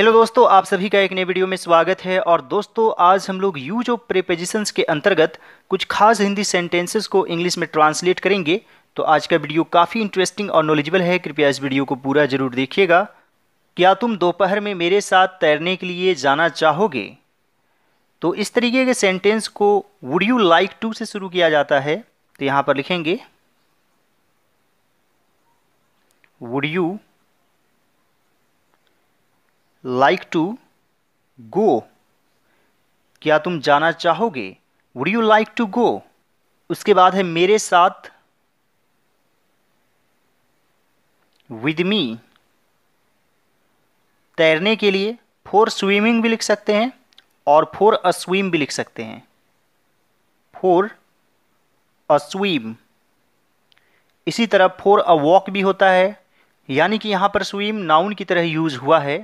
Hello दोस्तों आप सभी का एक नए वीडियो में स्वागत है और दोस्तों आज हम लोग यूज ऑफ प्रिपेजिशंस के अंतर्गत कुछ खास हिंदी सेंटेंसेस को इंग्लिश में ट्रांसलेट करेंगे तो आज का वीडियो काफ़ी इंटरेस्टिंग और नॉलेजेबल है कृपया इस वीडियो को पूरा जरूर देखिएगा क्या तुम दोपहर में मेरे साथ तैरने के लिए जाना चाहोगे तो इस तरीके के सेंटेंस को वुड यू लाइक टू से शुरू किया जाता है तो यहाँ पर लिखेंगे would you like to go क्या तुम जाना चाहोगे would you like to go उसके बाद है मेरे साथ विद मी तैरने के लिए फोर स्विमिंग भी लिख सकते हैं और फोर अ स्विम भी लिख सकते हैं फोर अ स्विम इसी तरह फोर अ वॉक भी होता है यानी कि यहाँ पर स्विम नाउन की तरह यूज हुआ है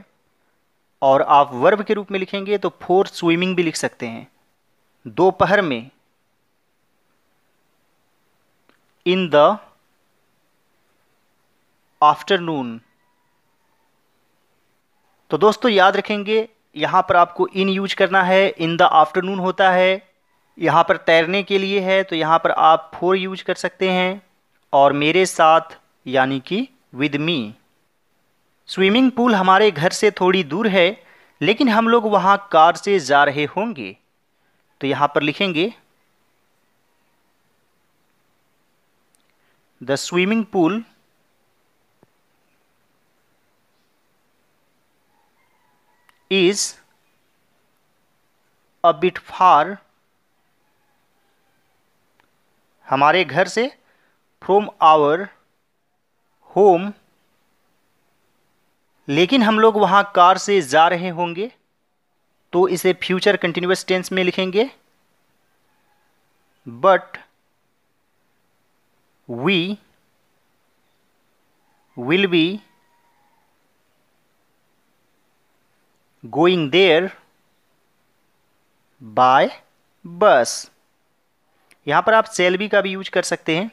और आप वर्ब के रूप में लिखेंगे तो फोर स्विमिंग भी लिख सकते हैं दोपहर में इन द आफ्टरनून तो दोस्तों याद रखेंगे यहां पर आपको इन यूज करना है इन द आफ्टरनून होता है यहाँ पर तैरने के लिए है तो यहाँ पर आप फोर यूज कर सकते हैं और मेरे साथ यानी कि विद मी स्विमिंग पूल हमारे घर से थोड़ी दूर है लेकिन हम लोग वहाँ कार से जा रहे होंगे तो यहाँ पर लिखेंगे the swimming pool is a bit far हमारे घर से फ्रॉम आवर होम लेकिन हम लोग वहाँ कार से जा रहे होंगे तो इसे फ्यूचर कंटिन्यूस टेंस में लिखेंगे but we will be going there by bus यहाँ पर आप सेल्बी का भी यूज कर सकते हैं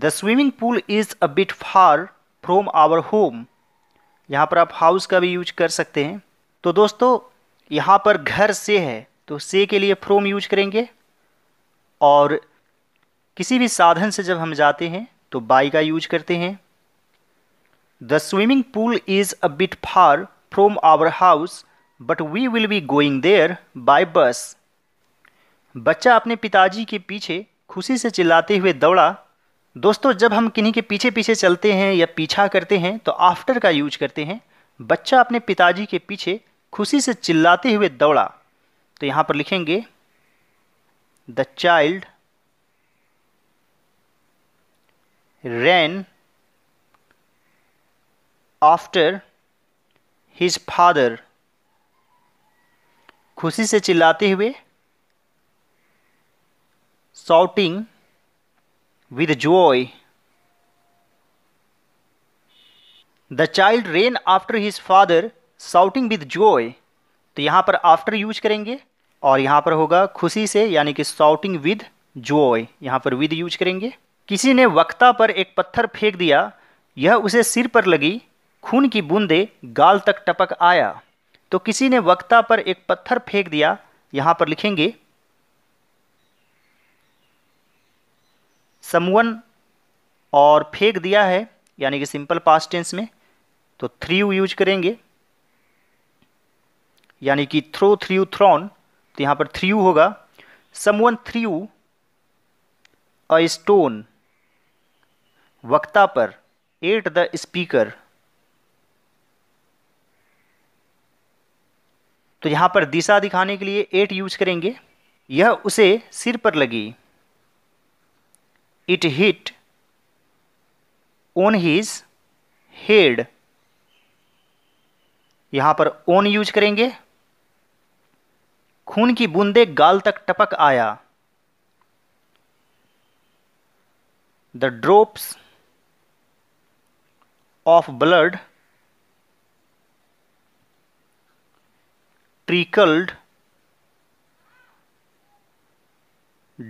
the swimming pool is a bit far from our home यहाँ पर आप हाउस का भी यूज कर सकते हैं तो दोस्तों यहाँ पर घर से है तो से के लिए फ्रोम यूज करेंगे और किसी भी साधन से जब हम जाते हैं तो बाई का यूज करते हैं the swimming pool is a bit far from our house but we will be going there by bus बच्चा अपने पिताजी के पीछे खुशी से चिल्लाते हुए दौड़ा दोस्तों जब हम किन्हीं के पीछे पीछे चलते हैं या पीछा करते हैं तो आफ्टर का यूज करते हैं बच्चा अपने पिताजी के पीछे खुशी से चिल्लाते हुए दौड़ा तो यहां पर लिखेंगे the child ran after his father खुशी से चिल्लाते हुए shouting with joy. The child ran after his father shouting with joy. तो यहाँ पर after यूज करेंगे और यहाँ पर होगा खुशी से यानी कि shouting with joy. यहाँ पर with यूज करेंगे किसी ने वक्ता पर एक पत्थर फेंक दिया यह उसे सिर पर लगी खून की बूंदे गाल तक टपक आया तो किसी ने वक्ता पर एक पत्थर फेंक दिया यहाँ पर लिखेंगे समवन और फेंक दिया है यानी कि सिंपल पास्ट टेंस में तो थ्री यू यूज करेंगे यानी कि थ्रो थ्री यू थ्रॉन तो यहाँ पर थ्री यू होगा someone threw a stone वक्ता पर एट द स्पीकर तो यहाँ पर दिशा दिखाने के लिए एट यूज करेंगे यह उसे सिर पर लगी it hit on his head यहां पर ओन यूज करेंगे खून की बूंदे गाल तक टपक आया the drops of blood trickled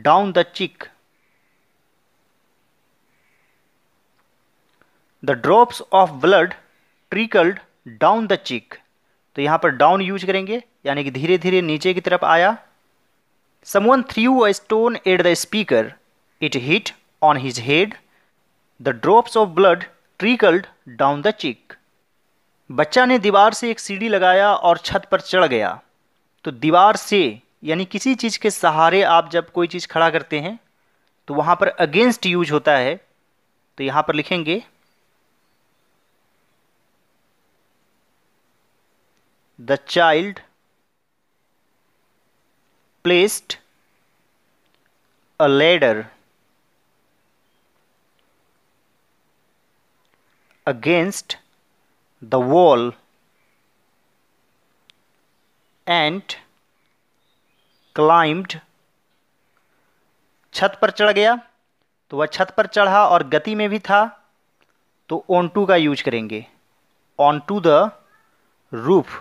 down the cheek the drops of blood trickled down the cheek तो यहाँ पर डाउन यूज करेंगे यानी कि धीरे धीरे नीचे की तरफ आया someone threw a stone at the speaker it hit on his head the drops of blood trickled down the cheek बच्चा ने दीवार से एक सीढ़ी लगाया और छत पर चढ़ गया तो दीवार से यानी किसी चीज़ के सहारे आप जब कोई चीज़ खड़ा करते हैं तो वहाँ पर अगेंस्ट यूज होता है तो यहाँ पर लिखेंगे the child placed a ladder against the wall and climbed छत पर चढ़ गया तो वह छत पर चढ़ा और गति में भी था तो ऑन टू का यूज करेंगे ऑन टू द रूफ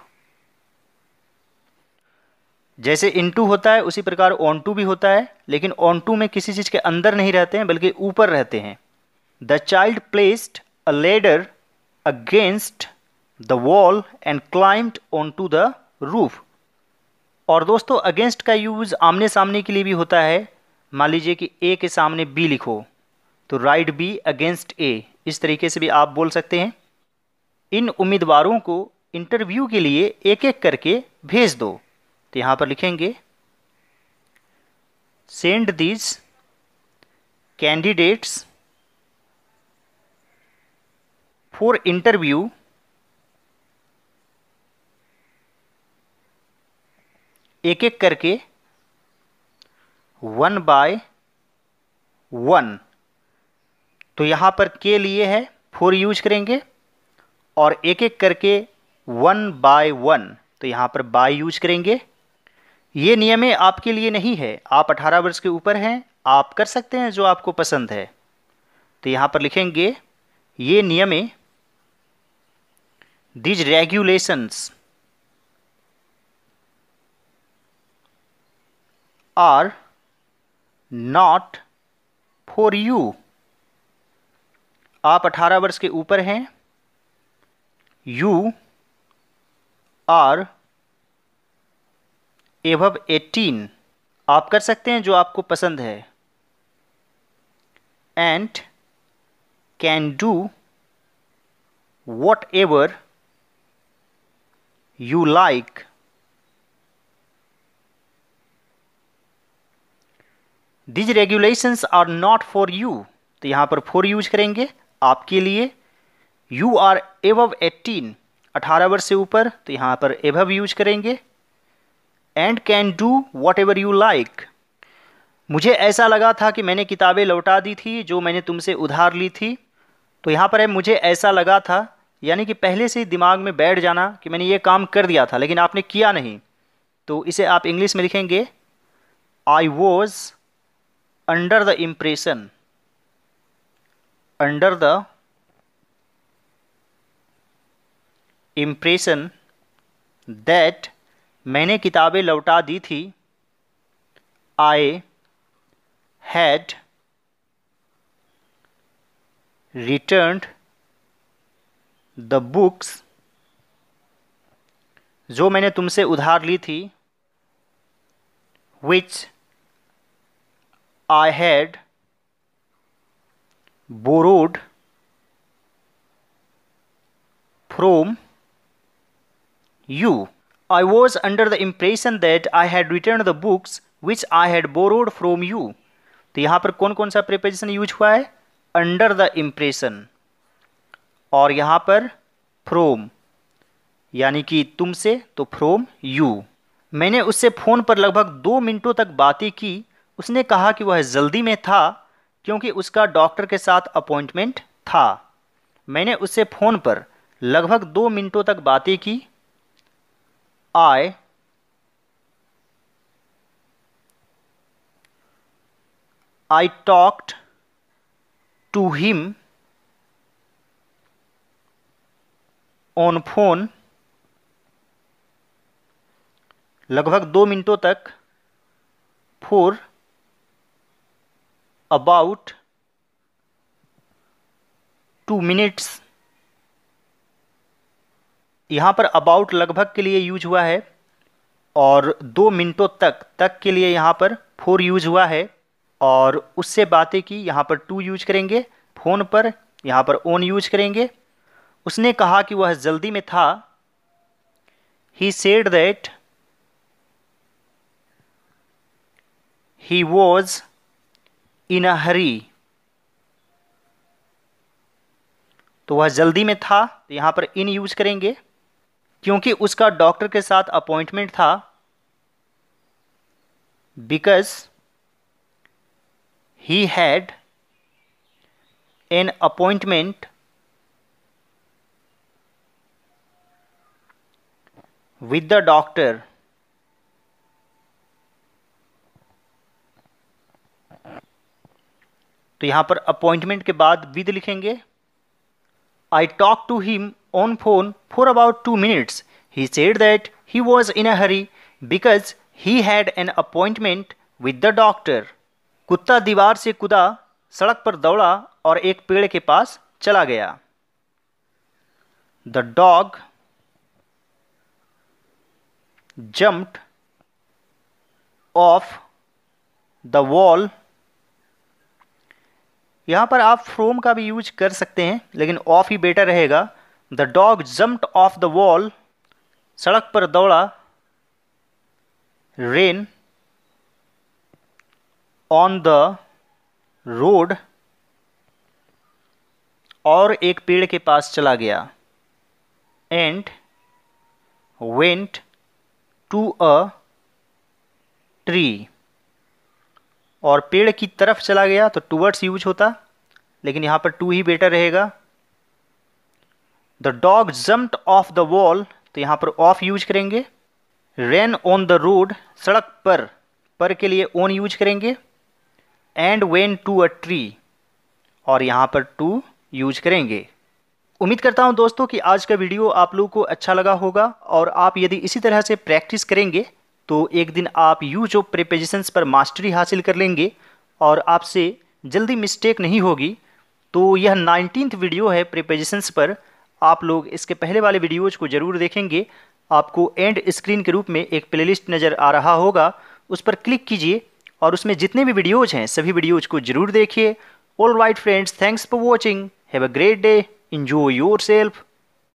जैसे इनटू होता है उसी प्रकार ऑन टू भी होता है लेकिन ऑन टू में किसी चीज़ के अंदर नहीं रहते हैं बल्कि ऊपर रहते हैं the child placed a ladder against the wall and climbed onto the roof और दोस्तों अगेंस्ट का यूज़ आमने सामने के लिए भी होता है मान लीजिए कि ए के सामने बी लिखो तो राइट बी अगेंस्ट ए इस तरीके से भी आप बोल सकते हैं इन उम्मीदवारों को इंटरव्यू के लिए एक एक करके भेज दो तो यहां पर लिखेंगे send these candidates for interview एक एक करके वन बाय वन तो यहां पर के लिए है फोर यूज करेंगे और एक एक करके वन बाय वन तो यहां पर बाय यूज करेंगे ये नियमें आपके लिए नहीं है आप 18 वर्ष के ऊपर हैं आप कर सकते हैं जो आपको पसंद है तो यहाँ पर लिखेंगे ये नियमें these regulations are not for you आप 18 वर्ष के ऊपर हैं यू आर एवब एटीन आप कर सकते हैं जो आपको पसंद है and can do whatever you like these regulations are not for you तो यहां पर फोर यूज करेंगे आपके लिए यू आर एवव एटीन अठारह वर्ष से ऊपर तो यहां पर एवव यूज करेंगे and can do whatever you like मुझे ऐसा लगा था कि मैंने किताबें लौटा दी थी जो मैंने तुमसे उधार ली थी तो यहाँ पर है मुझे ऐसा लगा था यानी कि पहले से ही दिमाग में बैठ जाना कि मैंने ये काम कर दिया था लेकिन आपने किया नहीं तो इसे आप इंग्लिश में लिखेंगे I was under the impression under the impression that मैंने किताबें लौटा दी थी I had return the books जो मैंने तुमसे उधार ली थी which I had borrowed from you I was under the impression that I had returned the books which I had borrowed from you. तो यहाँ पर कौन कौन सा preposition यूज हुआ है अंडर द इम्प्रेशन और यहाँ पर फ्रोम यानी कि तुमसे तो फ्रोम यू मैंने उससे फ़ोन पर लगभग दो मिनटों तक बातें की उसने कहा कि वह जल्दी में था क्योंकि उसका डॉक्टर के साथ अपॉइंटमेंट था मैंने उससे फ़ोन पर लगभग दो मिनटों तक बातें की I I talked to him on phone लगभग दो मिनटों तक फोर अबाउट टू मिनट्स यहाँ पर अबाउट लगभग के लिए यूज हुआ है और दो मिनटों तक तक के लिए यहाँ पर फोर यूज हुआ है और उससे बातें की यहाँ पर टू यूज करेंगे फ़ोन पर यहाँ पर ओन यूज करेंगे उसने कहा कि वह जल्दी में था he said that he was in a hurry तो वह जल्दी में था तो यहाँ पर इन यूज करेंगे क्योंकि उसका डॉक्टर के साथ अपॉइंटमेंट था because he had an appointment with the doctor तो यहां पर अपॉइंटमेंट के बाद विद लिखेंगे I talk to him on phone for about 2 minutes. He said that he was in a hurry because he had an appointment with the doctor. kutta deewar se kuda sadak par dauda aur ek ped ke paas chala gaya the dog jumped off the wall यहाँ पर आप from का भी use कर सकते हैं लेकिन off ही बेटर रहेगा the dog jumped off the wall सड़क पर दौड़ा रेन ऑन द रोड और एक पेड़ के पास चला गया and went to a tree और पेड़ की तरफ चला गया तो टूवर्ड्स यूज होता लेकिन यहाँ पर टू ही बेटर रहेगा the dog jumped off the wall तो यहाँ पर ऑफ यूज करेंगे रेन ऑन द रोड सड़क पर पर के लिए ऑन यूज करेंगे and went to a tree और यहाँ पर टू यूज करेंगे उम्मीद करता हूँ दोस्तों कि आज का वीडियो आप लोगों को अच्छा लगा होगा और आप यदि इसी तरह से प्रैक्टिस करेंगे तो एक दिन आप यूज ऑफ प्रिपेजिशंस पर मास्टरी हासिल कर लेंगे और आपसे जल्दी मिस्टेक नहीं होगी तो यह नाइनटीन्थ वीडियो है प्रिपेजिशंस पर आप लोग इसके पहले वाले वीडियोज़ को ज़रूर देखेंगे आपको एंड स्क्रीन के रूप में एक प्लेलिस्ट नज़र आ रहा होगा उस पर क्लिक कीजिए और उसमें जितने भी वीडियोज़ हैं सभी वीडियोज़ को ज़रूर देखिए all right friends thanks for watching have a great day enjoy your self